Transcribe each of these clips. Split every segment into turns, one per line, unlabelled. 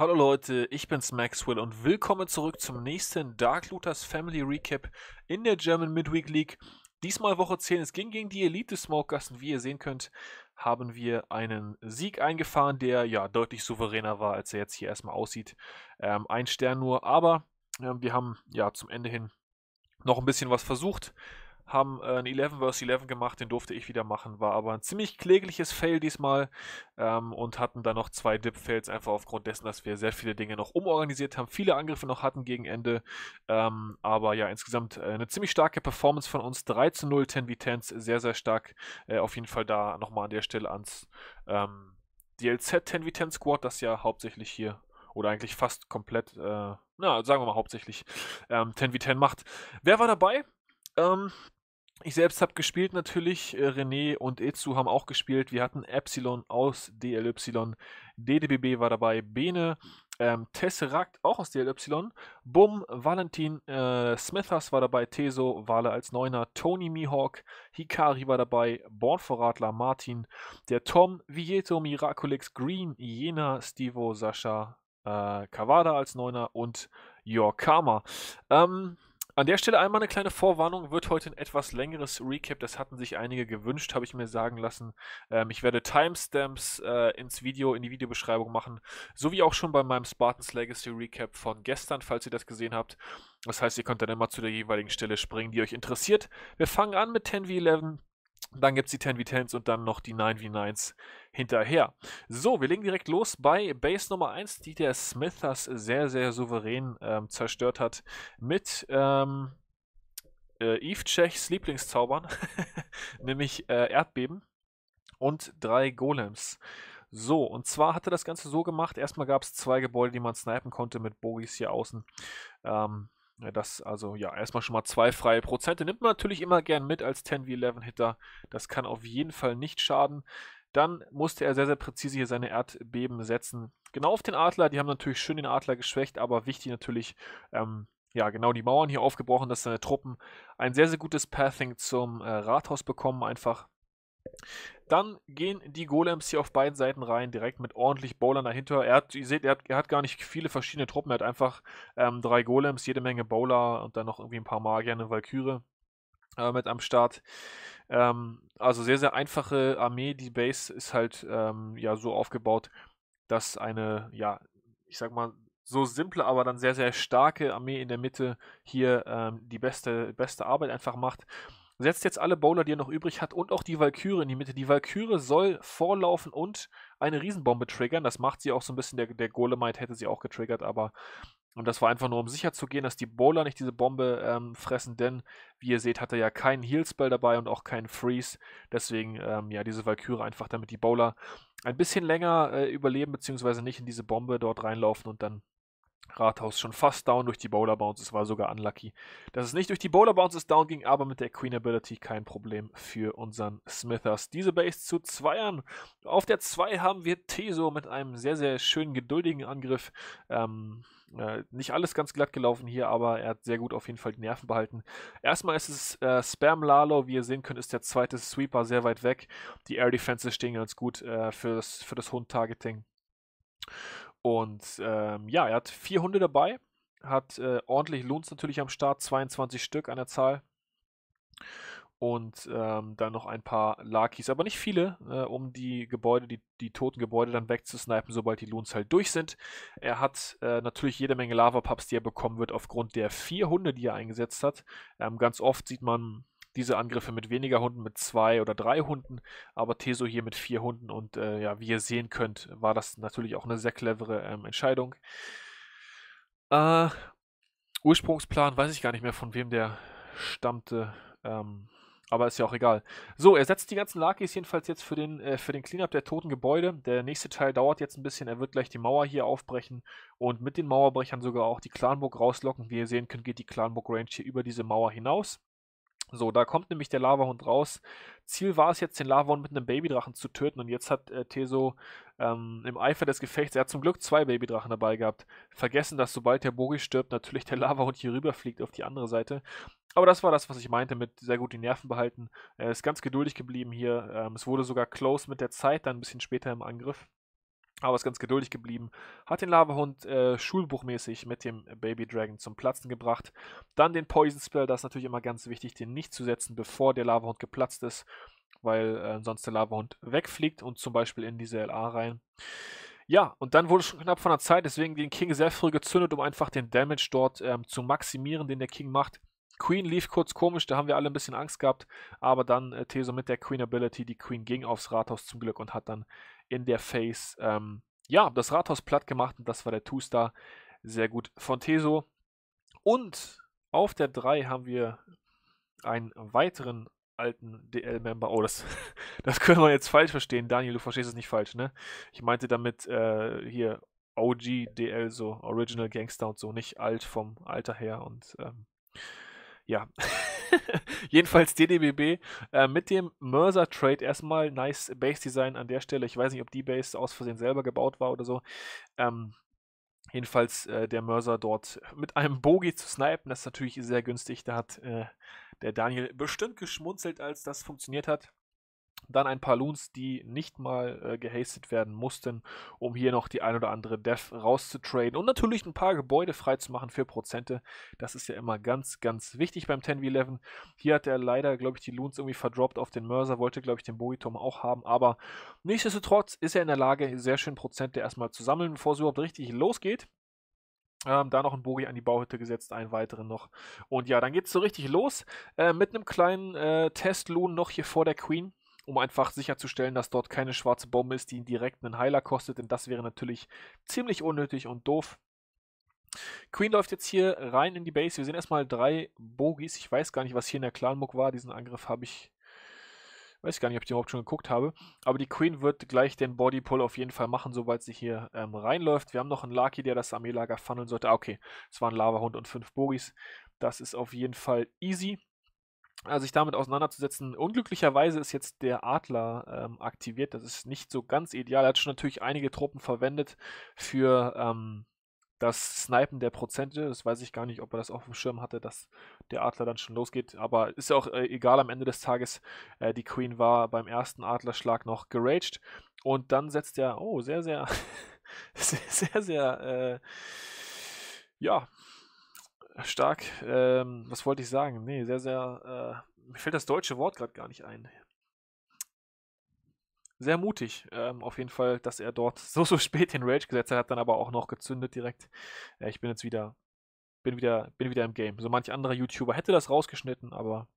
Hallo Leute, ich bin's Maxwell und willkommen zurück zum nächsten Dark Looters Family Recap in der German Midweek League. Diesmal Woche 10, es ging gegen die Elite Smokers und wie ihr sehen könnt, haben wir einen Sieg eingefahren, der ja deutlich souveräner war, als er jetzt hier erstmal aussieht. Ähm, ein Stern nur, aber äh, wir haben ja zum Ende hin noch ein bisschen was versucht haben äh, ein 11 vs 11 gemacht, den durfte ich wieder machen, war aber ein ziemlich klägliches Fail diesmal ähm, und hatten dann noch zwei Dip-Fails, einfach aufgrund dessen, dass wir sehr viele Dinge noch umorganisiert haben, viele Angriffe noch hatten gegen Ende, ähm, aber ja, insgesamt äh, eine ziemlich starke Performance von uns, 3 zu 0, 10 v 10 sehr, sehr stark, äh, auf jeden Fall da nochmal an der Stelle ans ähm, DLZ 10 v 10 Squad, das ja hauptsächlich hier oder eigentlich fast komplett, äh, na, sagen wir mal hauptsächlich, ähm, 10v10 macht. Wer war dabei? Ähm, ich selbst habe gespielt natürlich, äh, René und Itzu haben auch gespielt. Wir hatten Epsilon aus DLY, DDBB war dabei, Bene, ähm, Tesseract auch aus DLY, Bum, Valentin, äh, Smithers war dabei, Teso, Wale als Neuner, Tony Mihawk, Hikari war dabei, Bornverratler, Martin, der Tom, Vieto, Miraculix, Green, Jena, Stevo, Sascha, äh, Kawada als Neuner und Yorkama. Ähm, an der Stelle einmal eine kleine Vorwarnung, wird heute ein etwas längeres Recap, das hatten sich einige gewünscht, habe ich mir sagen lassen. Ähm, ich werde Timestamps äh, ins Video, in die Videobeschreibung machen, so wie auch schon bei meinem Spartans Legacy Recap von gestern, falls ihr das gesehen habt. Das heißt, ihr könnt dann immer zu der jeweiligen Stelle springen, die euch interessiert. Wir fangen an mit 10v11. Dann gibt es die 10v10s und dann noch die 9v9s hinterher. So, wir legen direkt los bei Base Nummer 1, die der Smithers sehr, sehr souverän ähm, zerstört hat mit ähm, äh, Eve Chechs Lieblingszaubern, nämlich äh, Erdbeben und drei Golems. So, und zwar hatte das Ganze so gemacht, erstmal gab es zwei Gebäude, die man snipen konnte mit Bogies hier außen. Ähm, das also, ja, erstmal schon mal zwei freie Prozente. Nimmt man natürlich immer gern mit als 10 wie 11 Hitter. Das kann auf jeden Fall nicht schaden. Dann musste er sehr, sehr präzise hier seine Erdbeben setzen. Genau auf den Adler. Die haben natürlich schön den Adler geschwächt, aber wichtig natürlich, ähm, ja, genau die Mauern hier aufgebrochen, dass seine Truppen ein sehr, sehr gutes Pathing zum äh, Rathaus bekommen einfach. Dann gehen die Golems hier auf beiden Seiten rein, direkt mit ordentlich Bowlern dahinter. Er hat, ihr seht, er hat, er hat gar nicht viele verschiedene Truppen. Er hat einfach ähm, drei Golems, jede Menge Bowler und dann noch irgendwie ein paar Magier, eine Valkyrie äh, mit am Start. Ähm, also sehr, sehr einfache Armee. Die Base ist halt ähm, ja so aufgebaut, dass eine, ja, ich sag mal, so simple, aber dann sehr, sehr starke Armee in der Mitte hier ähm, die beste, beste Arbeit einfach macht setzt jetzt alle Bowler, die er noch übrig hat und auch die Valkyrie in die Mitte. Die Valkyrie soll vorlaufen und eine Riesenbombe triggern. Das macht sie auch so ein bisschen, der, der Golemite hätte sie auch getriggert, aber und das war einfach nur, um sicher zu gehen, dass die Bowler nicht diese Bombe ähm, fressen, denn wie ihr seht, hat er ja keinen Heal-Spell dabei und auch keinen Freeze. Deswegen, ähm, ja, diese Valkyrie einfach, damit die Bowler ein bisschen länger äh, überleben, beziehungsweise nicht in diese Bombe dort reinlaufen und dann Rathaus schon fast down durch die Bowler Bounce. Es war sogar unlucky. Dass es nicht durch die Bowler Bounces down ging, aber mit der Queen Ability kein Problem für unseren Smithers. Diese Base zu zweiern. Auf der 2 haben wir Teso mit einem sehr, sehr schönen, geduldigen Angriff. Ähm, äh, nicht alles ganz glatt gelaufen hier, aber er hat sehr gut auf jeden Fall die Nerven behalten. Erstmal ist es äh, Spam Lalo, wie ihr sehen könnt, ist der zweite Sweeper sehr weit weg. Die Air Defenses stehen ganz gut äh, für das, für das Hund-Targeting. Und ähm, ja, er hat vier Hunde dabei, hat äh, ordentlich Lohns natürlich am Start, 22 Stück an der Zahl. Und ähm, dann noch ein paar Lakis, aber nicht viele, äh, um die Gebäude, die, die toten Gebäude dann wegzusnipen, sobald die Loons halt durch sind. Er hat äh, natürlich jede Menge Lava-Pups, die er bekommen wird, aufgrund der vier Hunde, die er eingesetzt hat. Ähm, ganz oft sieht man diese Angriffe mit weniger Hunden, mit zwei oder drei Hunden, aber Teso hier mit vier Hunden und äh, ja, wie ihr sehen könnt, war das natürlich auch eine sehr clevere ähm, Entscheidung. Äh, Ursprungsplan weiß ich gar nicht mehr, von wem der stammte. Ähm, aber ist ja auch egal. So, er setzt die ganzen Lakis jedenfalls jetzt für den, äh, für den Cleanup der toten Gebäude. Der nächste Teil dauert jetzt ein bisschen. Er wird gleich die Mauer hier aufbrechen und mit den Mauerbrechern sogar auch die Clanburg rauslocken. Wie ihr sehen könnt, geht die Clanburg Range hier über diese Mauer hinaus. So, da kommt nämlich der Lavahund raus. Ziel war es jetzt, den Lavahund mit einem Babydrachen zu töten. Und jetzt hat äh, Teso ähm, im Eifer des Gefechts, er hat zum Glück zwei Babydrachen dabei gehabt, vergessen, dass sobald der Bogi stirbt, natürlich der Lavahund hier rüberfliegt auf die andere Seite. Aber das war das, was ich meinte, mit sehr gut die Nerven behalten. Er ist ganz geduldig geblieben hier. Ähm, es wurde sogar close mit der Zeit, dann ein bisschen später im Angriff aber ist ganz geduldig geblieben, hat den Lavahund äh, schulbuchmäßig mit dem Baby Dragon zum Platzen gebracht. Dann den Poison Spell, das ist natürlich immer ganz wichtig, den nicht zu setzen, bevor der Lavahund geplatzt ist, weil äh, sonst der Lavahund wegfliegt und zum Beispiel in diese LA rein. Ja, und dann wurde schon knapp von der Zeit, deswegen den King sehr früh gezündet, um einfach den Damage dort ähm, zu maximieren, den der King macht. Queen lief kurz komisch, da haben wir alle ein bisschen Angst gehabt, aber dann äh, Teso mit der Queen Ability, die Queen ging aufs Rathaus zum Glück und hat dann in der Face, ähm, ja, das Rathaus platt gemacht und das war der Two-Star. Sehr gut von Teso. Und auf der 3 haben wir einen weiteren alten DL-Member. Oh, das, das können wir jetzt falsch verstehen. Daniel, du verstehst es nicht falsch, ne? Ich meinte damit äh, hier OG DL, so Original Gangster und so, nicht alt vom Alter her und ähm, ja. Jedenfalls DDBB äh, mit dem Mörser Trade erstmal nice Base Design an der Stelle. Ich weiß nicht, ob die Base aus Versehen selber gebaut war oder so. Ähm, jedenfalls äh, der Mörser dort mit einem Bogie zu snipen, das ist natürlich sehr günstig. Da hat äh, der Daniel bestimmt geschmunzelt, als das funktioniert hat. Dann ein paar Loons, die nicht mal äh, gehastet werden mussten, um hier noch die ein oder andere Death rauszutraden. Und natürlich ein paar Gebäude freizumachen für Prozente. Das ist ja immer ganz, ganz wichtig beim 10v11. Hier hat er leider, glaube ich, die Loons irgendwie verdroppt auf den Mörser. Wollte, glaube ich, den Bogitom auch haben. Aber nichtsdestotrotz ist er in der Lage, sehr schön Prozente erstmal zu sammeln, bevor es überhaupt richtig losgeht. Ähm, da noch ein Bogi an die Bauhütte gesetzt, einen weiteren noch. Und ja, dann geht's so richtig los äh, mit einem kleinen äh, Testlohn noch hier vor der Queen um einfach sicherzustellen, dass dort keine schwarze Bombe ist, die ihn direkt einen Heiler kostet, denn das wäre natürlich ziemlich unnötig und doof. Queen läuft jetzt hier rein in die Base. Wir sehen erstmal drei Bogies. Ich weiß gar nicht, was hier in der Clanmuck war. Diesen Angriff habe ich. Weiß gar nicht, ob ich den überhaupt schon geguckt habe. Aber die Queen wird gleich den Bodypull auf jeden Fall machen, sobald sie hier ähm, reinläuft. Wir haben noch einen Laki, der das Armeelager funneln sollte. Ah, okay. Es waren Lava-Hund und fünf Bogies. Das ist auf jeden Fall easy. Äh, sich damit auseinanderzusetzen. Unglücklicherweise ist jetzt der Adler ähm, aktiviert. Das ist nicht so ganz ideal. Er hat schon natürlich einige Truppen verwendet für ähm, das Snipen der Prozente. Das weiß ich gar nicht, ob er das auf dem Schirm hatte, dass der Adler dann schon losgeht. Aber ist ja auch äh, egal am Ende des Tages. Äh, die Queen war beim ersten Adlerschlag noch geraged. Und dann setzt er, oh, sehr, sehr, sehr, sehr, sehr äh, ja, Stark. Ähm, was wollte ich sagen? Nee, sehr, sehr. Äh, mir fällt das deutsche Wort gerade gar nicht ein. Sehr mutig, ähm, auf jeden Fall, dass er dort so, so spät den Rage gesetzt hat, hat dann aber auch noch gezündet direkt. Äh, ich bin jetzt wieder, bin wieder, bin wieder im Game. So manch anderer YouTuber hätte das rausgeschnitten, aber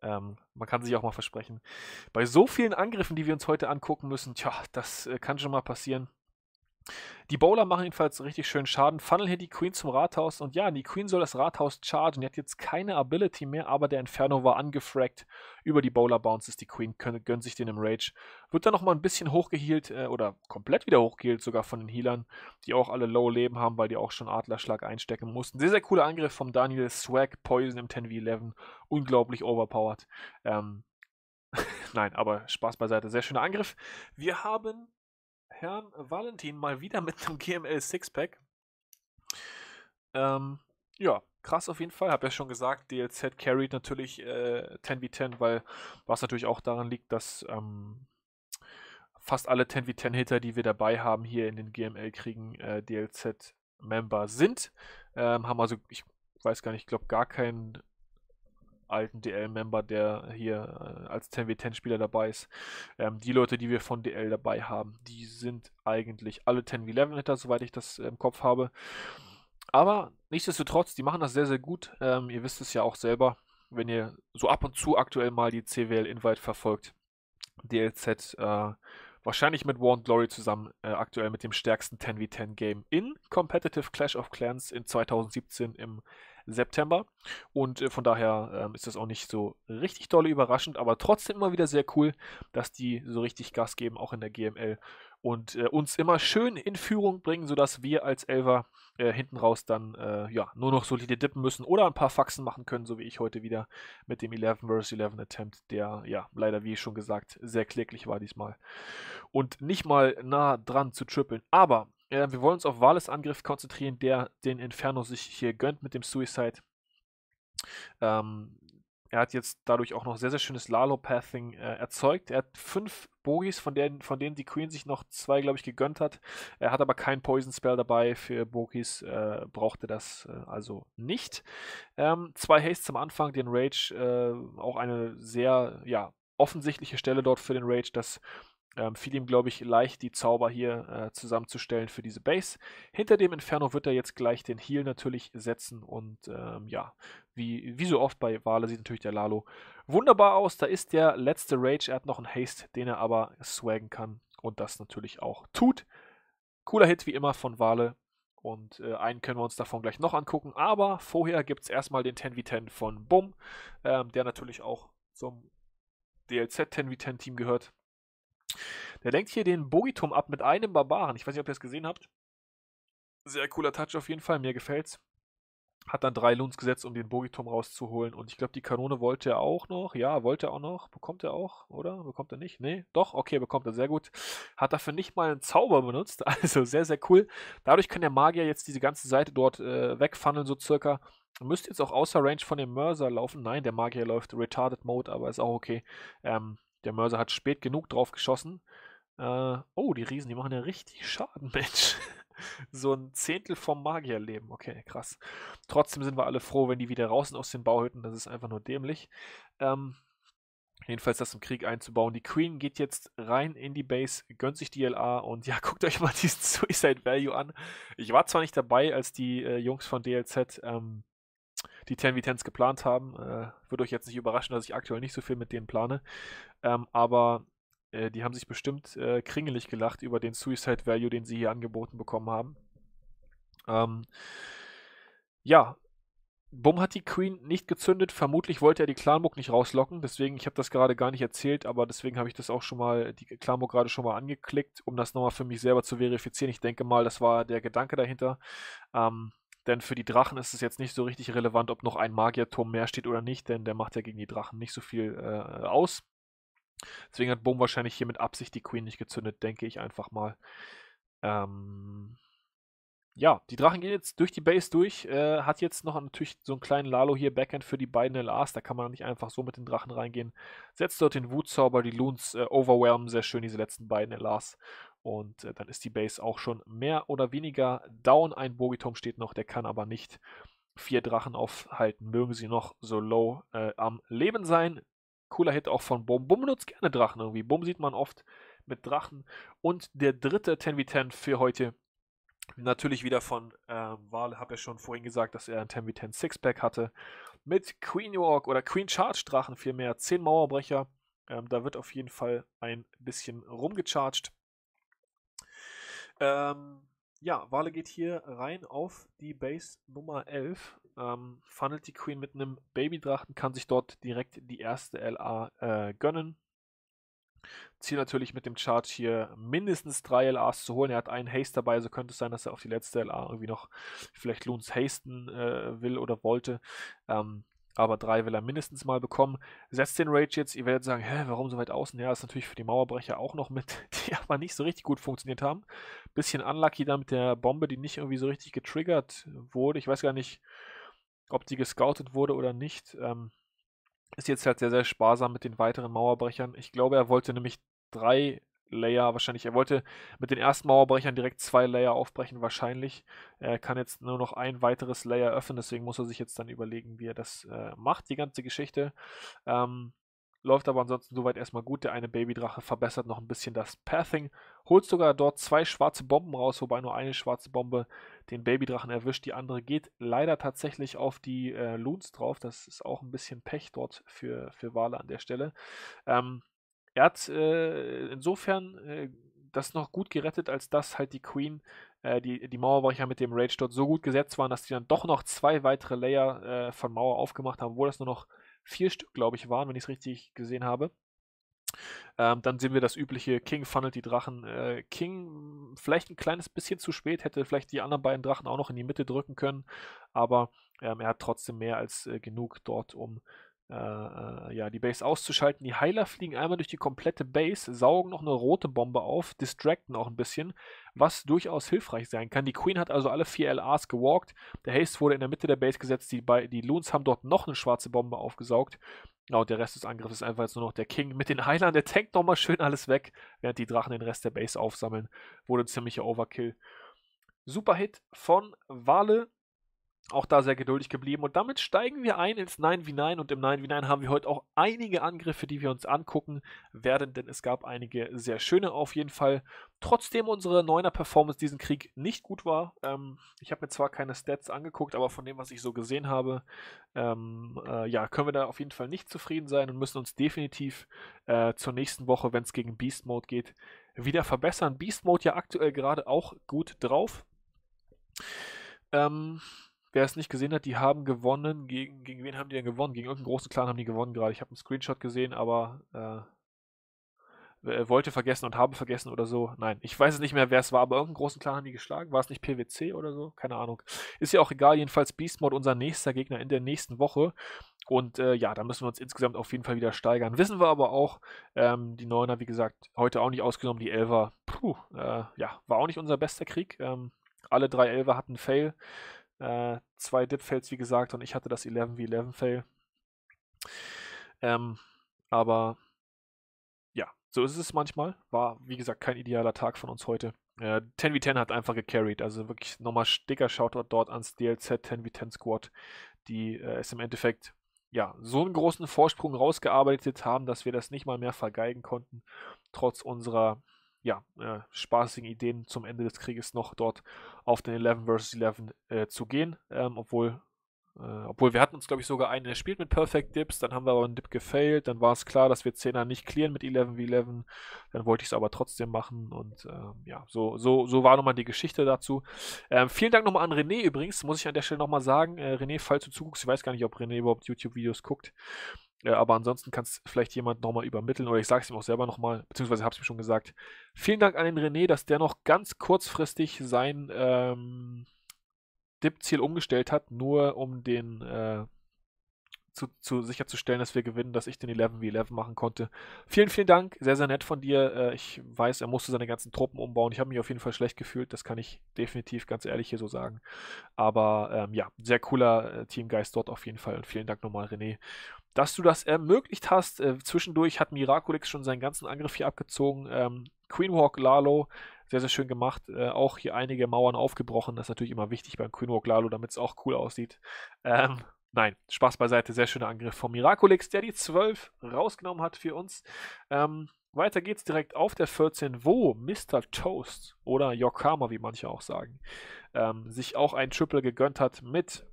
ähm, man kann sich auch mal versprechen. Bei so vielen Angriffen, die wir uns heute angucken müssen, tja, das äh, kann schon mal passieren. Die Bowler machen jedenfalls richtig schön Schaden. Funnel hier die Queen zum Rathaus und ja, die Queen soll das Rathaus chargen. Die hat jetzt keine Ability mehr, aber der Inferno war angefragt über die Bowler Bounces. Die Queen können, gönnt sich den im Rage. Wird dann nochmal ein bisschen hochgehielt äh, oder komplett wieder hochgehielt sogar von den Healern, die auch alle Low Leben haben, weil die auch schon Adlerschlag einstecken mussten. Sehr, sehr cooler Angriff vom Daniel. Swag Poison im 10v11. Unglaublich overpowered. Ähm, Nein, aber Spaß beiseite. Sehr schöner Angriff. Wir haben Herrn Valentin mal wieder mit einem GML Sixpack. Ähm, ja, krass auf jeden Fall. Hab ja schon gesagt, DLZ carried natürlich äh, 10v10, weil was natürlich auch daran liegt, dass ähm, fast alle 10v10-Hitter, die wir dabei haben, hier in den GML kriegen, äh, DLZ-Member sind. Ähm, haben also, ich weiß gar nicht, ich glaube gar keinen alten DL-Member, der hier äh, als 10v10-Spieler dabei ist. Ähm, die Leute, die wir von DL dabei haben, die sind eigentlich alle 10v11-Hitter, soweit ich das im Kopf habe. Aber nichtsdestotrotz, die machen das sehr, sehr gut. Ähm, ihr wisst es ja auch selber, wenn ihr so ab und zu aktuell mal die CWL-Invite verfolgt. DLZ äh, wahrscheinlich mit War Glory zusammen äh, aktuell mit dem stärksten 10v10-Game in Competitive Clash of Clans in 2017 im September. Und äh, von daher äh, ist das auch nicht so richtig doll überraschend, aber trotzdem immer wieder sehr cool, dass die so richtig Gas geben, auch in der GML. Und äh, uns immer schön in Führung bringen, sodass wir als Elver äh, hinten raus dann äh, ja, nur noch solide dippen müssen oder ein paar Faxen machen können, so wie ich heute wieder mit dem 11 vs. 11 Attempt, der ja leider, wie schon gesagt, sehr kläglich war diesmal. Und nicht mal nah dran zu trippeln. Aber äh, wir wollen uns auf Wales Angriff konzentrieren, der den Inferno sich hier gönnt mit dem Suicide. Ähm, er hat jetzt dadurch auch noch sehr, sehr schönes Lalo-Pathing äh, erzeugt. Er hat fünf Bogies, von denen, von denen die Queen sich noch zwei, glaube ich, gegönnt hat. Er hat aber kein Poison-Spell dabei. Für Bogies äh, brauchte das äh, also nicht. Ähm, zwei Haste zum Anfang, den Rage, äh, auch eine sehr, ja, offensichtliche Stelle dort für den Rage, dass ähm, fiel ihm, glaube ich, leicht, die Zauber hier äh, zusammenzustellen für diese Base. Hinter dem Inferno wird er jetzt gleich den Heal natürlich setzen und ähm, ja, wie, wie so oft bei Wale sieht natürlich der Lalo wunderbar aus. Da ist der letzte Rage, er hat noch einen Haste, den er aber swaggen kann und das natürlich auch tut. Cooler Hit wie immer von Wale. Und äh, einen können wir uns davon gleich noch angucken. Aber vorher gibt es erstmal den 10v10 von Bum, ähm, der natürlich auch zum DLZ 10v10 Team gehört. Der lenkt hier den Bogitum ab mit einem Barbaren. Ich weiß nicht, ob ihr es gesehen habt. Sehr cooler Touch auf jeden Fall, mir gefällt's. Hat dann drei Loons gesetzt, um den Bogitum rauszuholen. Und ich glaube, die Kanone wollte er auch noch. Ja, wollte er auch noch. Bekommt er auch, oder? Bekommt er nicht? Nee, doch. Okay, bekommt er. Sehr gut. Hat dafür nicht mal einen Zauber benutzt. Also sehr, sehr cool. Dadurch kann der Magier jetzt diese ganze Seite dort äh, wegfunneln, so circa. Müsste jetzt auch außer Range von dem Mörser laufen. Nein, der Magier läuft Retarded Mode, aber ist auch okay. Ähm, der Mörser hat spät genug drauf geschossen. Äh, oh, die Riesen, die machen ja richtig Schaden, Mensch. so ein Zehntel vom Magierleben. Okay, krass. Trotzdem sind wir alle froh, wenn die wieder raus sind aus den Bauhütten. Das ist einfach nur dämlich. Ähm, jedenfalls das im Krieg einzubauen. Die Queen geht jetzt rein in die Base, gönnt sich die LA und ja, guckt euch mal diesen Suicide Value an. Ich war zwar nicht dabei, als die äh, Jungs von DLZ ähm, die 10 wie 10s geplant haben. Äh, würde euch jetzt nicht überraschen, dass ich aktuell nicht so viel mit denen plane. Ähm, aber äh, die haben sich bestimmt äh, kringelig gelacht über den Suicide Value, den sie hier angeboten bekommen haben. Ähm, ja, Bumm hat die Queen nicht gezündet. Vermutlich wollte er die Clanmuck nicht rauslocken. Deswegen, ich habe das gerade gar nicht erzählt, aber deswegen habe ich das auch schon mal, die Clanmuck gerade schon mal angeklickt, um das nochmal für mich selber zu verifizieren. Ich denke mal, das war der Gedanke dahinter. Ähm, denn für die Drachen ist es jetzt nicht so richtig relevant, ob noch ein Magierturm mehr steht oder nicht, denn der macht ja gegen die Drachen nicht so viel äh, aus. Deswegen hat Bohm wahrscheinlich hier mit Absicht die Queen nicht gezündet, denke ich einfach mal. Ähm, ja, die Drachen gehen jetzt durch die Base durch. Äh, hat jetzt noch natürlich so einen kleinen Lalo hier Backend für die beiden LAs. Da kann man nicht einfach so mit den Drachen reingehen. Setzt dort den Wutzauber, die Loons äh, overwhelmen sehr schön diese letzten beiden LAs. Und äh, dann ist die Base auch schon mehr oder weniger down. Ein Bogitom steht noch, der kann aber nicht vier Drachen aufhalten. Mögen sie noch so low äh, am Leben sein. Cooler Hit auch von Bum. Bum nutzt gerne Drachen irgendwie. Bum sieht man oft mit Drachen. Und der dritte 10v10 für heute Natürlich wieder von ähm, Wale, habe ja schon vorhin gesagt, dass er ein Tembi 10 Sixpack hatte. Mit Queen York oder Queen Charge Drachen vielmehr, 10 Mauerbrecher. Ähm, da wird auf jeden Fall ein bisschen rumgecharged. Ähm, ja, Wale geht hier rein auf die Base Nummer 11. Ähm, funnelt die Queen mit einem Babydrachen, kann sich dort direkt die erste LA äh, gönnen. Ziel natürlich mit dem Charge hier mindestens drei LAs zu holen. Er hat einen Haste dabei, also könnte es sein, dass er auf die letzte LA irgendwie noch vielleicht Loons hasten äh, will oder wollte. Ähm, aber drei will er mindestens mal bekommen. Setzt den Rage jetzt, ihr werdet sagen, hä, warum so weit außen? Ja, ist natürlich für die Mauerbrecher auch noch mit, die aber nicht so richtig gut funktioniert haben. Bisschen unlucky da mit der Bombe, die nicht irgendwie so richtig getriggert wurde. Ich weiß gar nicht, ob die gescoutet wurde oder nicht. Ähm, ist jetzt halt sehr, sehr sparsam mit den weiteren Mauerbrechern. Ich glaube, er wollte nämlich drei Layer wahrscheinlich. Er wollte mit den ersten Mauerbrechern direkt zwei Layer aufbrechen, wahrscheinlich. Er kann jetzt nur noch ein weiteres Layer öffnen, deswegen muss er sich jetzt dann überlegen, wie er das äh, macht, die ganze Geschichte. Ähm, Läuft aber ansonsten soweit erstmal gut. Der eine Babydrache verbessert noch ein bisschen das Pathing. Holt sogar dort zwei schwarze Bomben raus, wobei nur eine schwarze Bombe den Babydrachen erwischt. Die andere geht leider tatsächlich auf die äh, Loons drauf. Das ist auch ein bisschen Pech dort für, für Wale an der Stelle. Ähm, er hat äh, insofern äh, das noch gut gerettet, als dass halt die Queen, äh, die, die Mauerbrecher mit dem Rage dort so gut gesetzt waren, dass die dann doch noch zwei weitere Layer äh, von Mauer aufgemacht haben, obwohl das nur noch vier Stück, glaube ich, waren, wenn ich es richtig gesehen habe. Ähm, dann sehen wir das übliche King funnelt die Drachen. Äh, King hm, vielleicht ein kleines bisschen zu spät, hätte vielleicht die anderen beiden Drachen auch noch in die Mitte drücken können, aber ähm, er hat trotzdem mehr als äh, genug dort, um äh, äh, ja, die Base auszuschalten. Die Heiler fliegen einmal durch die komplette Base, saugen noch eine rote Bombe auf, distracten auch ein bisschen, was durchaus hilfreich sein kann. Die Queen hat also alle vier LRs gewalkt. Der Haste wurde in der Mitte der Base gesetzt. Die, die Loons haben dort noch eine schwarze Bombe aufgesaugt. Ja, und der Rest des Angriffs ist einfach jetzt nur noch der King mit den Heilern. Der tankt nochmal schön alles weg, während die Drachen den Rest der Base aufsammeln. Wurde ein ziemlicher Overkill. Super Hit von Wale auch da sehr geduldig geblieben. Und damit steigen wir ein ins 9v9 und im 9v9 haben wir heute auch einige Angriffe, die wir uns angucken werden, denn es gab einige sehr schöne auf jeden Fall. Trotzdem unsere 9er Performance diesen Krieg nicht gut war. Ähm, ich habe mir zwar keine Stats angeguckt, aber von dem, was ich so gesehen habe, ähm, äh, ja, können wir da auf jeden Fall nicht zufrieden sein und müssen uns definitiv äh, zur nächsten Woche, wenn es gegen Beast Mode geht, wieder verbessern. Beast Mode ja aktuell gerade auch gut drauf. Ähm, Wer es nicht gesehen hat, die haben gewonnen. Gegen, gegen wen haben die denn gewonnen? Gegen irgendeinen großen Clan haben die gewonnen gerade. Ich habe einen Screenshot gesehen, aber äh, äh wollte vergessen und habe vergessen oder so. Nein, ich weiß es nicht mehr, wer es war, aber irgendeinen großen Clan haben die geschlagen. War es nicht PwC oder so? Keine Ahnung. Ist ja auch egal. Jedenfalls Beast Mode unser nächster Gegner in der nächsten Woche. Und äh, ja, da müssen wir uns insgesamt auf jeden Fall wieder steigern. Wissen wir aber auch, ähm, die Neuner, wie gesagt, heute auch nicht ausgenommen. Die Elfer, puh, äh, ja, war auch nicht unser bester Krieg. Ähm, alle drei Elfer hatten Fail. Äh, zwei Dip-Fails, wie gesagt, und ich hatte das 11v11-Fail. Ähm, aber ja, so ist es manchmal. War, wie gesagt, kein idealer Tag von uns heute. Äh, 10v10 hat einfach gecarried. Also wirklich nochmal dicker Shoutout dort ans DLZ 10v10 Squad, die äh, es im Endeffekt ja, so einen großen Vorsprung rausgearbeitet haben, dass wir das nicht mal mehr vergeigen konnten, trotz unserer ja, äh, spaßigen Ideen zum Ende des Krieges noch dort auf den 11 vs. 11 äh, zu gehen, ähm, obwohl äh, obwohl wir hatten uns, glaube ich, sogar einen, der spielt mit Perfect Dips, dann haben wir aber einen Dip gefailt, dann war es klar, dass wir 10er nicht clearen mit 11v11, dann wollte ich es aber trotzdem machen und ähm, ja, so, so, so war nochmal die Geschichte dazu. Ähm, vielen Dank nochmal an René übrigens, muss ich an der Stelle nochmal sagen. Äh, René, falls du zuguckst, ich weiß gar nicht, ob René überhaupt YouTube-Videos guckt. Äh, aber ansonsten kann es vielleicht jemand nochmal übermitteln oder ich sage es ihm auch selber nochmal, beziehungsweise habe es ihm schon gesagt. Vielen Dank an den René, dass der noch ganz kurzfristig sein ähm, DIP-Ziel umgestellt hat, nur um den äh, zu, zu sicherzustellen, dass wir gewinnen, dass ich den 11 v 11 machen konnte. Vielen, vielen Dank. Sehr, sehr nett von dir. Äh, ich weiß, er musste seine ganzen Truppen umbauen. Ich habe mich auf jeden Fall schlecht gefühlt. Das kann ich definitiv ganz ehrlich hier so sagen. Aber ähm, ja, sehr cooler äh, Teamgeist dort auf jeden Fall. Und vielen Dank nochmal, René dass du das ermöglicht hast. Äh, zwischendurch hat Miraculix schon seinen ganzen Angriff hier abgezogen. Ähm, Queenwalk Lalo, sehr, sehr schön gemacht. Äh, auch hier einige Mauern aufgebrochen. Das ist natürlich immer wichtig beim Queenwalk Lalo, damit es auch cool aussieht. Ähm, nein, Spaß beiseite. Sehr schöner Angriff von Miraculix, der die 12 rausgenommen hat für uns. Ähm, weiter geht's direkt auf der 14, wo Mr. Toast oder Yokama, wie manche auch sagen, ähm, sich auch ein Triple gegönnt hat mit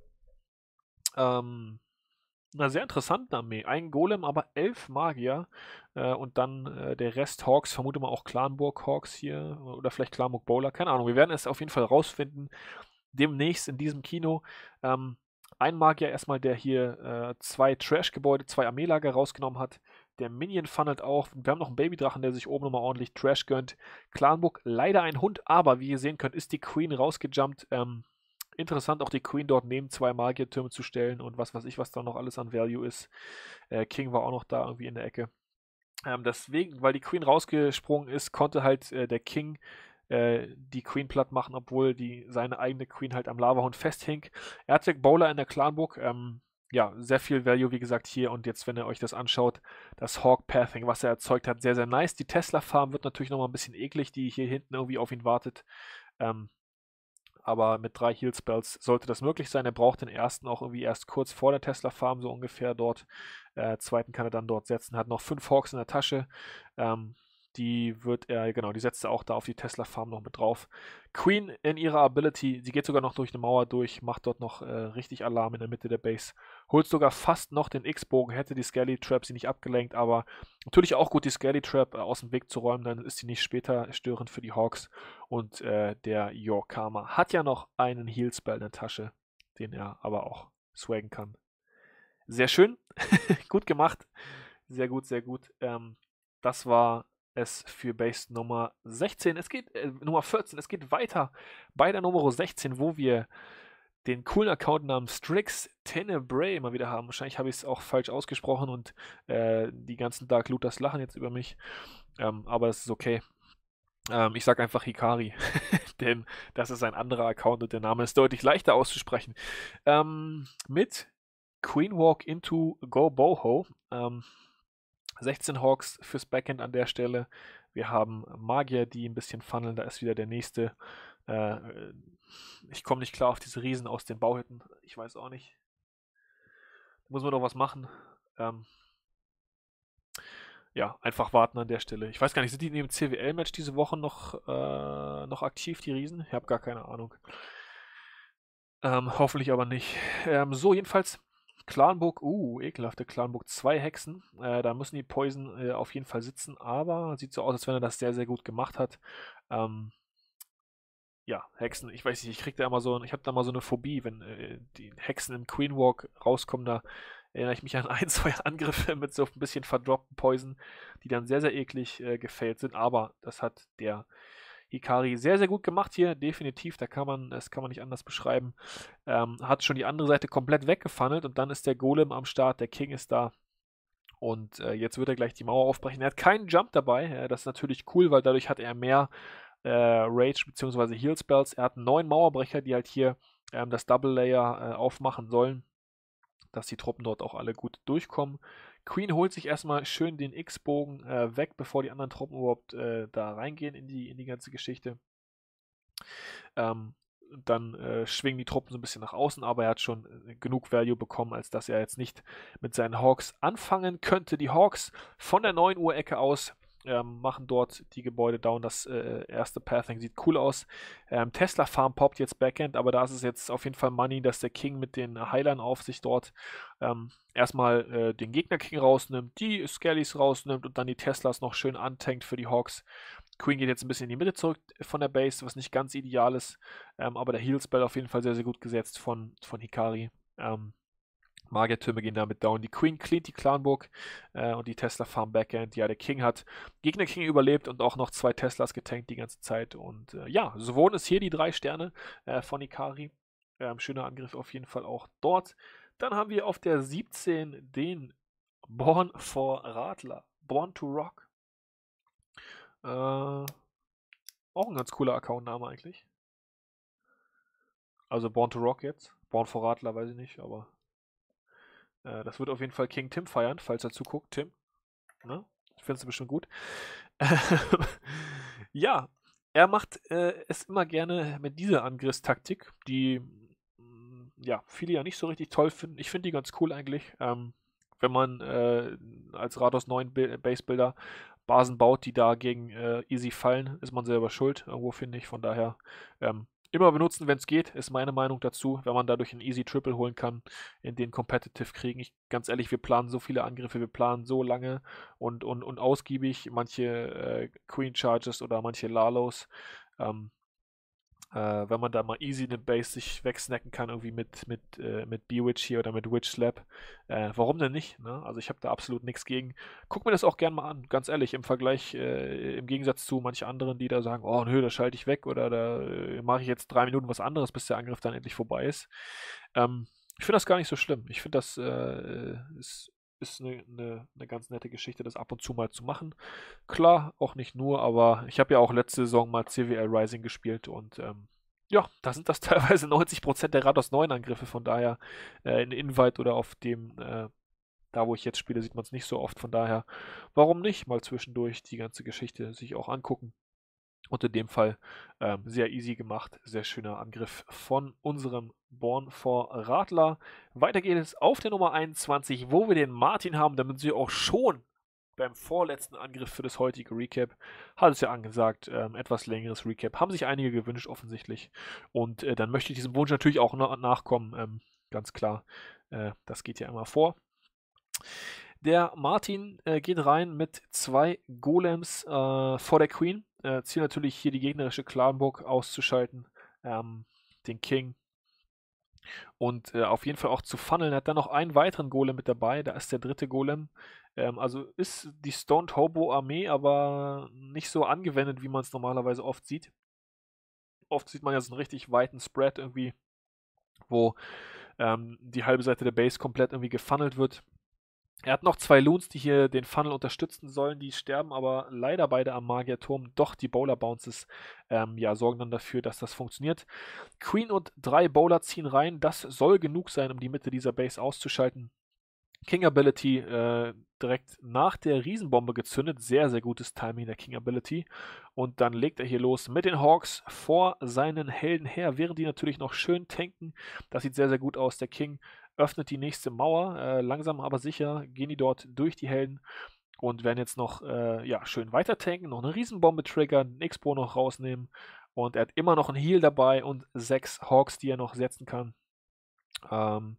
ähm, einer sehr interessanten Armee. Ein Golem, aber elf Magier äh, und dann äh, der Rest Hawks, vermute mal auch Clanburg Hawks hier oder vielleicht Clanburg Bowler, keine Ahnung. Wir werden es auf jeden Fall rausfinden. Demnächst in diesem Kino. Ähm, ein Magier erstmal, der hier äh, zwei Trash-Gebäude, zwei Armeelager rausgenommen hat. Der Minion funnelt auch. Wir haben noch einen Babydrachen, der sich oben nochmal ordentlich Trash gönnt. Clanburg leider ein Hund, aber wie ihr sehen könnt, ist die Queen rausgejumpt. Ähm, interessant, auch die Queen dort neben zwei Magiertürme zu stellen und was weiß ich, was da noch alles an Value ist. Äh, King war auch noch da irgendwie in der Ecke. Ähm, deswegen, weil die Queen rausgesprungen ist, konnte halt äh, der King äh, die Queen platt machen, obwohl die, seine eigene Queen halt am Lavahund festhing. Erzeg Bowler in der Clanburg, ähm, ja, sehr viel Value, wie gesagt, hier und jetzt, wenn ihr euch das anschaut, das Hawk Pathing, was er erzeugt hat, sehr, sehr nice. Die Tesla Farm wird natürlich nochmal ein bisschen eklig, die hier hinten irgendwie auf ihn wartet. Ähm, aber mit drei Heal Spells sollte das möglich sein. Er braucht den ersten auch irgendwie erst kurz vor der Tesla Farm, so ungefähr dort. Äh, zweiten kann er dann dort setzen, hat noch fünf Hawks in der Tasche. Ähm, die wird er, genau, die setzt er auch da auf die Tesla-Farm noch mit drauf. Queen in ihrer Ability, sie geht sogar noch durch eine Mauer durch, macht dort noch äh, richtig Alarm in der Mitte der Base. Holt sogar fast noch den X-Bogen, hätte die Skelly Trap sie nicht abgelenkt, aber natürlich auch gut, die Skelly Trap äh, aus dem Weg zu räumen, dann ist sie nicht später störend für die Hawks. Und äh, der Yorkama hat ja noch einen Heal-Spell in der Tasche, den er aber auch swaggen kann. Sehr schön, gut gemacht, sehr gut, sehr gut. Ähm, das war es für Base Nummer 16. Es geht, äh, Nummer 14, es geht weiter bei der Nummer 16, wo wir den coolen Account namens Strix Tenebrae immer wieder haben. Wahrscheinlich habe ich es auch falsch ausgesprochen und äh, die ganzen Dark Looters lachen jetzt über mich. Ähm, aber es ist okay. Ähm, ich sage einfach Hikari, denn das ist ein anderer Account und der Name ist deutlich leichter auszusprechen. Ähm, mit Queen Walk into Go Boho. Ähm, 16 Hawks fürs Backend an der Stelle. Wir haben Magier, die ein bisschen funneln. Da ist wieder der nächste. Äh, ich komme nicht klar auf diese Riesen aus den Bauhütten. Ich weiß auch nicht. Da muss man doch was machen. Ähm, ja, einfach warten an der Stelle. Ich weiß gar nicht, sind die neben CWL-Match diese Woche noch, äh, noch aktiv, die Riesen? Ich habe gar keine Ahnung. Ähm, hoffentlich aber nicht. Ähm, so, jedenfalls Clanburg, uh, ekelhafte Clanburg, zwei Hexen. Äh, da müssen die Poison äh, auf jeden Fall sitzen, aber sieht so aus, als wenn er das sehr, sehr gut gemacht hat. Ähm, ja, Hexen, ich weiß nicht, ich krieg da immer so, ich habe da mal so eine Phobie, wenn äh, die Hexen im Queen Walk rauskommen, da erinnere ich mich an ein, zwei Angriffe mit so ein bisschen verdroppten Poison, die dann sehr, sehr eklig äh, gefällt sind, aber das hat der Hikari sehr, sehr gut gemacht hier, definitiv. Da kann man, das kann man nicht anders beschreiben. Ähm, hat schon die andere Seite komplett weggefunnelt und dann ist der Golem am Start, der King ist da. Und äh, jetzt wird er gleich die Mauer aufbrechen. Er hat keinen Jump dabei. Ja, das ist natürlich cool, weil dadurch hat er mehr äh, Rage bzw. Heal Spells. Er hat neun Mauerbrecher, die halt hier ähm, das Double Layer äh, aufmachen sollen, dass die Truppen dort auch alle gut durchkommen. Queen holt sich erstmal schön den X-Bogen äh, weg, bevor die anderen Truppen überhaupt äh, da reingehen in die, in die ganze Geschichte. Ähm, dann äh, schwingen die Truppen so ein bisschen nach außen, aber er hat schon äh, genug Value bekommen, als dass er jetzt nicht mit seinen Hawks anfangen könnte. Die Hawks von der 9 Uhr Ecke aus ähm, machen dort die Gebäude down. Das äh, erste Pathing sieht cool aus. Ähm, Tesla Farm poppt jetzt Backend, aber da ist es jetzt auf jeden Fall Money, dass der King mit den Heilern auf sich dort ähm, erstmal äh, den Gegner King rausnimmt, die Skellies rausnimmt und dann die Teslas noch schön antankt für die Hawks. Queen geht jetzt ein bisschen in die Mitte zurück von der Base, was nicht ganz ideal ist, ähm, aber der Heal Spell auf jeden Fall sehr, sehr gut gesetzt von, von Hikari. Ähm, Magiertürme gehen damit down. Die Queen cleant die Clanburg äh, und die Tesla farm Backend. Ja, der King hat Gegner King überlebt und auch noch zwei Teslas getankt die ganze Zeit. Und äh, ja, so wurden es hier die drei Sterne äh, von Ikari. Ähm, schöner Angriff auf jeden Fall auch dort. Dann haben wir auf der 17 den Born for Radler. Born to Rock. Äh, auch ein ganz cooler Accountname eigentlich. Also Born to Rock jetzt. Born for Radler, weiß ich nicht, aber äh, das wird auf jeden Fall King Tim feiern, falls er zuguckt, Tim. Ne? Findest du bestimmt gut. ja, er macht äh, es immer gerne mit dieser Angriffstaktik, die mh, mm, ja, viele ja nicht so richtig toll finden. Ich finde die ganz cool eigentlich. Ähm, wenn man äh, als Rados 9 Basebuilder Basen baut, die dagegen äh, easy fallen, ist man selber schuld, irgendwo finde ich. Von daher ähm, Immer benutzen, wenn es geht, ist meine Meinung dazu, wenn man dadurch einen Easy Triple holen kann, in den Competitive kriegen. Ich, ganz ehrlich, wir planen so viele Angriffe, wir planen so lange und, und, und ausgiebig manche äh, Queen Charges oder manche Lalos. Ähm, äh, wenn man da mal easy eine Base sich wegsnacken kann, irgendwie mit, mit, äh, mit Bewitch hier oder mit Witch Lab, äh, warum denn nicht? Ne? Also ich habe da absolut nichts gegen. Guck mir das auch gern mal an, ganz ehrlich, im Vergleich, äh, im Gegensatz zu manch anderen, die da sagen, oh nö, da schalte ich weg oder da äh, mache ich jetzt drei Minuten was anderes, bis der Angriff dann endlich vorbei ist. Ähm, ich finde das gar nicht so schlimm. Ich finde, das äh, ist ist eine, eine, eine, ganz nette Geschichte, das ab und zu mal zu machen. Klar, auch nicht nur, aber ich habe ja auch letzte Saison mal CWL Rising gespielt und ähm, ja, da sind das teilweise 90% der Rados 9 Angriffe, von daher äh, in Invite oder auf dem, äh, da wo ich jetzt spiele, sieht man es nicht so oft, von daher, warum nicht mal zwischendurch die ganze Geschichte sich auch angucken. Und in dem Fall ähm, sehr easy gemacht, sehr schöner Angriff von unserem Born for Radler. Weiter geht es auf der Nummer 21, wo wir den Martin haben, damit sie auch schon beim vorletzten Angriff für das heutige Recap, hat es ja angesagt, ähm, etwas längeres Recap. Haben sich einige gewünscht, offensichtlich. Und äh, dann möchte ich diesem Wunsch natürlich auch nachkommen, ähm, ganz klar. Äh, das geht ja immer vor. Der Martin äh, geht rein mit zwei Golems äh, vor der Queen. Äh, Ziel natürlich hier die gegnerische Clanburg auszuschalten, ähm, den King. Und äh, auf jeden Fall auch zu funneln. Er Hat dann noch einen weiteren Golem mit dabei. Da ist der dritte Golem. Ähm, also ist die Stoned Hobo Armee aber nicht so angewendet, wie man es normalerweise oft sieht. Oft sieht man ja so einen richtig weiten Spread irgendwie, wo ähm, die halbe Seite der Base komplett irgendwie gefunnelt wird er hat noch zwei Loons, die hier den Funnel unterstützen sollen. Die sterben aber leider beide am Magierturm. Doch die Bowler Bounces ähm, ja, sorgen dann dafür, dass das funktioniert. Queen und drei Bowler ziehen rein. Das soll genug sein, um die Mitte dieser Base auszuschalten. King Ability äh, direkt nach der Riesenbombe gezündet. Sehr, sehr gutes Timing der King Ability. Und dann legt er hier los mit den Hawks vor seinen Helden her, während die natürlich noch schön tanken. Das sieht sehr, sehr gut aus. Der King öffnet die nächste Mauer. Äh, langsam aber sicher gehen die dort durch die Helden und werden jetzt noch äh, ja, schön weiter tanken, noch eine Riesenbombe triggern, Expo noch rausnehmen. Und er hat immer noch einen Heal dabei und sechs Hawks, die er noch setzen kann. Ähm,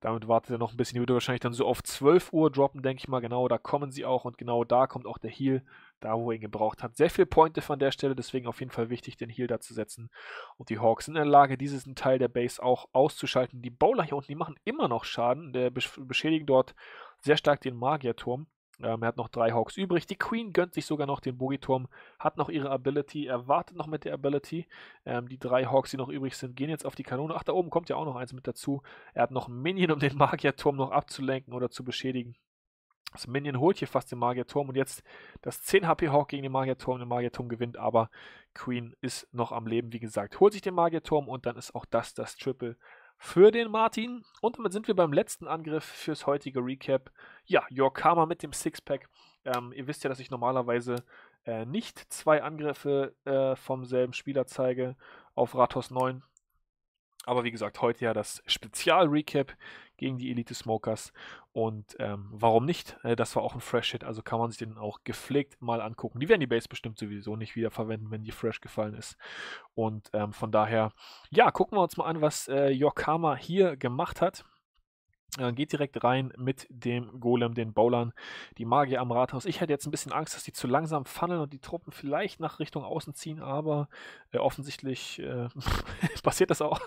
damit wartet er noch ein bisschen. Die würde wahrscheinlich dann so auf 12 Uhr droppen, denke ich mal. Genau, da kommen sie auch. Und genau da kommt auch der Heal da wo er ihn gebraucht hat. Sehr viele Punkte von der Stelle, deswegen auf jeden Fall wichtig, den Heal da zu setzen. Und die Hawks sind in der Lage, diesen Teil der Base auch auszuschalten. Die Bowler hier unten, die machen immer noch Schaden, der besch beschädigen dort sehr stark den Magierturm. Ähm, er hat noch drei Hawks übrig. Die Queen gönnt sich sogar noch den Bogiturm, hat noch ihre Ability, er wartet noch mit der Ability. Ähm, die drei Hawks, die noch übrig sind, gehen jetzt auf die Kanone. Ach, da oben kommt ja auch noch eins mit dazu. Er hat noch einen Minion, um den Magierturm noch abzulenken oder zu beschädigen. Das Minion holt hier fast den Magierturm und jetzt das 10 HP Hawk gegen den Magierturm. Der Magierturm gewinnt, aber Queen ist noch am Leben, wie gesagt. Holt sich den Magierturm und dann ist auch das das Triple für den Martin. Und damit sind wir beim letzten Angriff fürs heutige Recap. Ja, Yorkama mit dem Sixpack. Ähm, ihr wisst ja, dass ich normalerweise äh, nicht zwei Angriffe äh, vom selben Spieler zeige auf Rathos 9. Aber wie gesagt, heute ja das Spezial-Recap gegen die Elite Smokers. Und ähm, warum nicht? Äh, das war auch ein Fresh Hit, also kann man sich den auch gepflegt mal angucken. Die werden die Base bestimmt sowieso nicht wieder verwenden, wenn die Fresh gefallen ist. Und ähm, von daher, ja, gucken wir uns mal an, was äh, Yorkama hier gemacht hat. Äh, geht direkt rein mit dem Golem, den Bowlern, die Magier am Rathaus. Ich hätte jetzt ein bisschen Angst, dass die zu langsam funneln und die Truppen vielleicht nach Richtung außen ziehen, aber äh, offensichtlich äh, passiert das auch.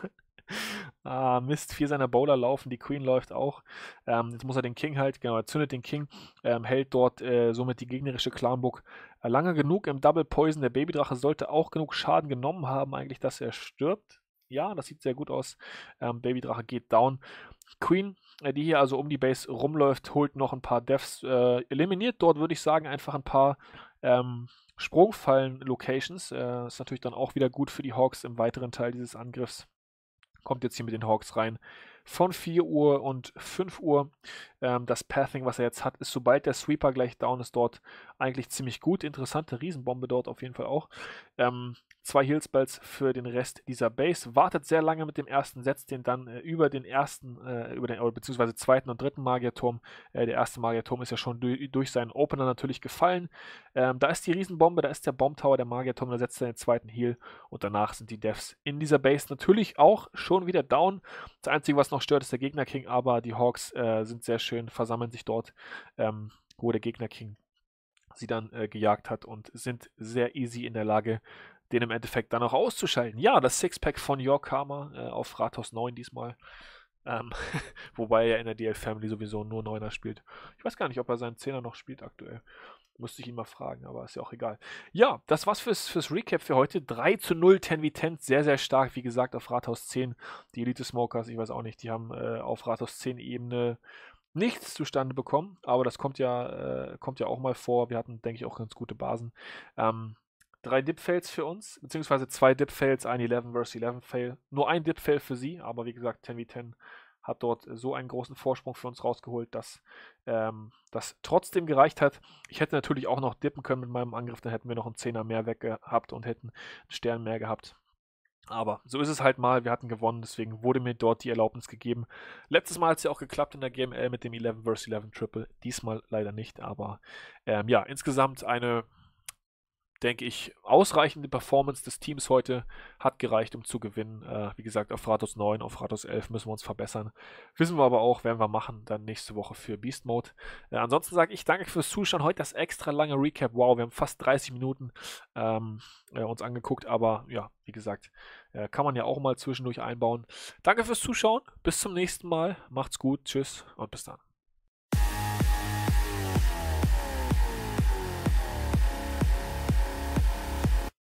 Ah, Mist, vier seiner Bowler laufen, die Queen läuft auch. Ähm, jetzt muss er den King halt, genau, er zündet den King, ähm, hält dort äh, somit die gegnerische Clanbook äh, lange genug im Double Poison. Der Babydrache sollte auch genug Schaden genommen haben, eigentlich, dass er stirbt. Ja, das sieht sehr gut aus. Ähm, Babydrache geht down. Queen, äh, die hier also um die Base rumläuft, holt noch ein paar Deaths, äh, eliminiert dort, würde ich sagen, einfach ein paar ähm, Sprungfallen-Locations. Äh, ist natürlich dann auch wieder gut für die Hawks im weiteren Teil dieses Angriffs kommt jetzt hier mit den Hawks rein. Von 4 Uhr und 5 Uhr. Ähm, das Pathing, was er jetzt hat, ist, sobald der Sweeper gleich down ist, dort eigentlich ziemlich gut. Interessante Riesenbombe dort auf jeden Fall auch. Ähm, zwei Healspells für den Rest dieser Base, wartet sehr lange mit dem ersten, setzt den dann äh, über den ersten, äh, über den, beziehungsweise zweiten und dritten Magierturm. Äh, der erste Magierturm ist ja schon du durch seinen Opener natürlich gefallen. Ähm, da ist die Riesenbombe, da ist der Bomb Tower, der Magierturm, da setzt er den zweiten Heal und danach sind die Devs in dieser Base natürlich auch schon wieder down. Das Einzige, was noch stört, ist der Gegner King, aber die Hawks äh, sind sehr schön, versammeln sich dort, ähm, wo der Gegner King sie dann äh, gejagt hat und sind sehr easy in der Lage, den im Endeffekt dann auch auszuschalten. Ja, das Sixpack von York Karma äh, auf Rathaus 9 diesmal. Ähm, wobei er in der DL Family sowieso nur 9er spielt. Ich weiß gar nicht, ob er seinen 10er noch spielt aktuell. Müsste ich ihn mal fragen, aber ist ja auch egal. Ja, das war's fürs, fürs Recap für heute. 3 zu 0 10 v 10. sehr, sehr stark. Wie gesagt, auf Rathaus 10. Die Elite Smokers, ich weiß auch nicht, die haben äh, auf Rathaus 10 Ebene nichts zustande bekommen. Aber das kommt ja, äh, kommt ja auch mal vor. Wir hatten, denke ich, auch ganz gute Basen. Ähm, drei Dip-Fails für uns, beziehungsweise zwei Dip-Fails, ein 11 vs 11 Fail. Nur ein Dip-Fail für sie, aber wie gesagt, 10 v 10 hat dort so einen großen Vorsprung für uns rausgeholt, dass ähm, das trotzdem gereicht hat. Ich hätte natürlich auch noch dippen können mit meinem Angriff, dann hätten wir noch einen Zehner mehr weg gehabt und hätten einen Stern mehr gehabt. Aber so ist es halt mal, wir hatten gewonnen, deswegen wurde mir dort die Erlaubnis gegeben. Letztes Mal hat es ja auch geklappt in der GML mit dem 11 vs 11 Triple, diesmal leider nicht, aber ähm, ja, insgesamt eine denke ich, ausreichende Performance des Teams heute hat gereicht, um zu gewinnen. Äh, wie gesagt, auf Ratos 9, auf Ratos 11 müssen wir uns verbessern. Wissen wir aber auch, werden wir machen, dann nächste Woche für Beast Mode. Äh, ansonsten sage ich danke fürs Zuschauen. Heute das extra lange Recap. Wow, wir haben fast 30 Minuten ähm, äh, uns angeguckt, aber ja, wie gesagt, äh, kann man ja auch mal zwischendurch einbauen. Danke fürs Zuschauen. Bis zum nächsten Mal. Macht's gut. Tschüss und bis dann.